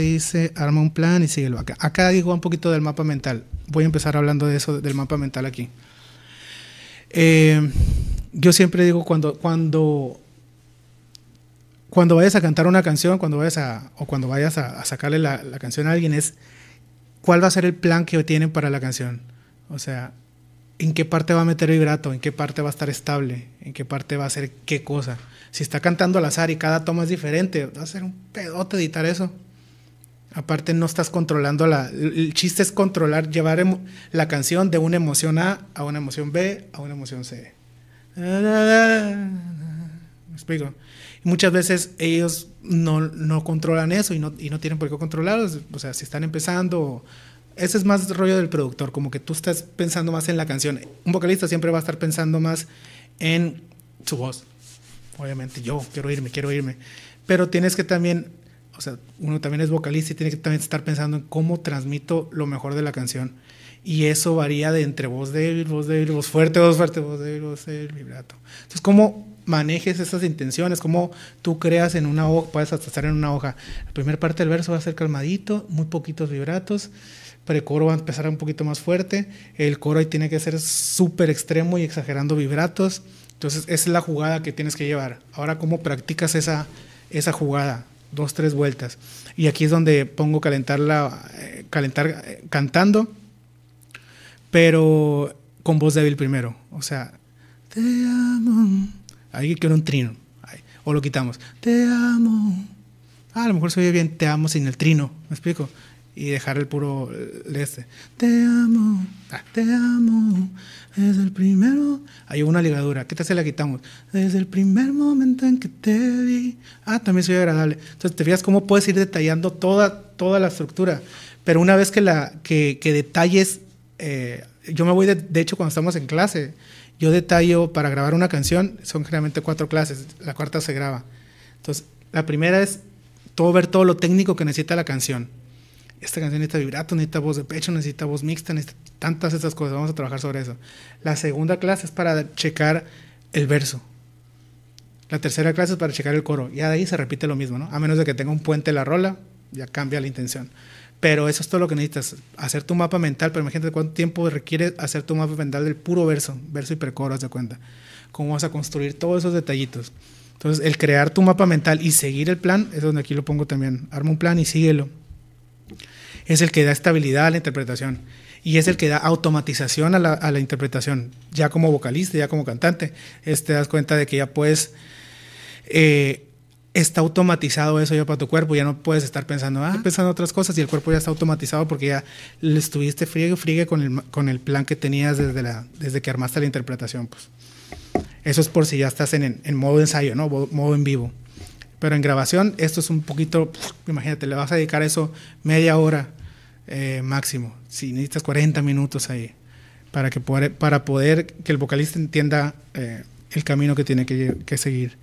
dice, arma un plan y síguelo. Acá, acá digo un poquito del mapa mental. Voy a empezar hablando de eso, del mapa mental aquí. Eh, yo siempre digo, cuando, cuando, cuando vayas a cantar una canción, cuando vayas a, o cuando vayas a, sacarle la, canción a alguien, es cuál va a ser el plan que tienen para la canción. O sea, en qué parte va a meter el vibrato, en qué parte va a estar estable, en qué parte va a hacer qué cosa. Si está cantando al azar y cada toma es diferente, va a ser un pedote editar eso. Aparte no estás controlando la... El chiste es controlar, llevar la canción de una emoción A a una emoción B a una emoción C. ¿Me explico? muchas veces ellos no, controlan eso y no, y no, tienen por qué controlarlo. O sea, si están empezando... Ese es más rollo del productor, como que tú estás pensando más en la canción. Un vocalista siempre va a estar pensando más en su voz. Obviamente, yo quiero irme, quiero irme. Pero tienes que también o sea, uno también es vocalista y tiene que también estar pensando en cómo transmito lo mejor de la canción. Y eso varía de entre voz débil, voz débil, voz fuerte, voz fuerte, voz débil, voz débil, vibrato. Entonces, ¿cómo manejes esas intenciones? ¿Cómo tú creas en una hoja, puedes hasta estar en una hoja? La primera parte del verso va a ser calmadito, muy poquitos vibratos precoro va a empezar un poquito más fuerte, el coro ahí tiene que ser súper extremo y exagerando vibratos. Entonces, esa es la jugada que tienes que llevar. Ahora, ¿cómo practicas esa, esa jugada? dos, tres vueltas. Y aquí es donde pongo eh, calentar eh, cantando, pero con voz débil primero. O sea, te amo. Ahí quiero un trino. O lo quitamos. Te amo. Ah, a lo mejor se oye bien, te amo sin el trino. ¿Me explico? Y dejar el puro eh, este. Te amo. Ah, te amo desde el primero. Hay una ligadura. ¿Qué te hace la quitamos? Desde el primer momento en que te vi. Ah, también soy agradable. Entonces, te fijas cómo puedes ir detallando toda, toda la estructura. Pero una vez que, la, que, detalles, eh, yo me voy, de, hecho, cuando estamos en clase, yo detallo para grabar una canción, son generalmente cuatro clases, la cuarta se graba. Entonces, la primera es todo ver todo lo técnico que necesita la canción esta canción necesita vibrato, necesita voz de pecho, necesita voz mixta, necesita tantas estas cosas. Vamos a trabajar sobre eso. La segunda clase es para checar el verso. La tercera clase es para checar el coro. Y de ahí se repite lo mismo, ¿no? A menos de que tenga un puente la rola, ya cambia la intención. Pero eso es todo lo que necesitas. Hacer tu mapa mental, pero imagínate cuánto tiempo requiere hacer tu mapa mental del puro verso, verso y precoro, haz de cuenta. Cómo vas a construir todos esos detallitos. Entonces, el crear tu mapa mental y seguir el plan, es donde aquí lo pongo también. Arma un plan y síguelo es el que da estabilidad a la interpretación y es el que da automatización a la, interpretación, ya como vocalista, ya como cantante. te das cuenta de que ya puedes... Eh, está automatizado eso ya para tu cuerpo, ya no puedes estar pensando, ah, pensando otras cosas y el cuerpo ya está automatizado porque ya le estuviste friegue, friegue con el, con el plan que tenías desde, la, desde que armaste la interpretación. Pues. Eso es por si ya estás en, en modo ensayo, ¿no? Modo en vivo. Pero en grabación esto es un poquito, imagínate, le vas a dedicar eso media hora eh, máximo. Si necesitas 40 minutos ahí para, que poder, para poder que el vocalista entienda eh, el camino que tiene que seguir.